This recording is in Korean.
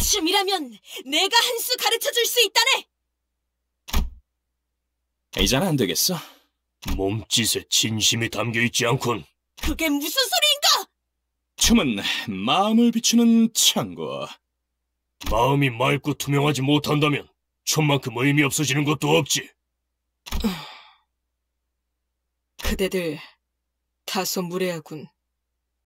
춤이라면 내가 한 수 가르쳐줄 수 있다네! 이제안 되겠어. 몸짓에 진심이 담겨있지 않군. 그게 무슨 소리인가? 춤은 마음을 비추는 창고. 마음이 맑고 투명하지 못한다면 춤만큼 의미 없어지는 것도 없지. 그대들 다소 무례하군.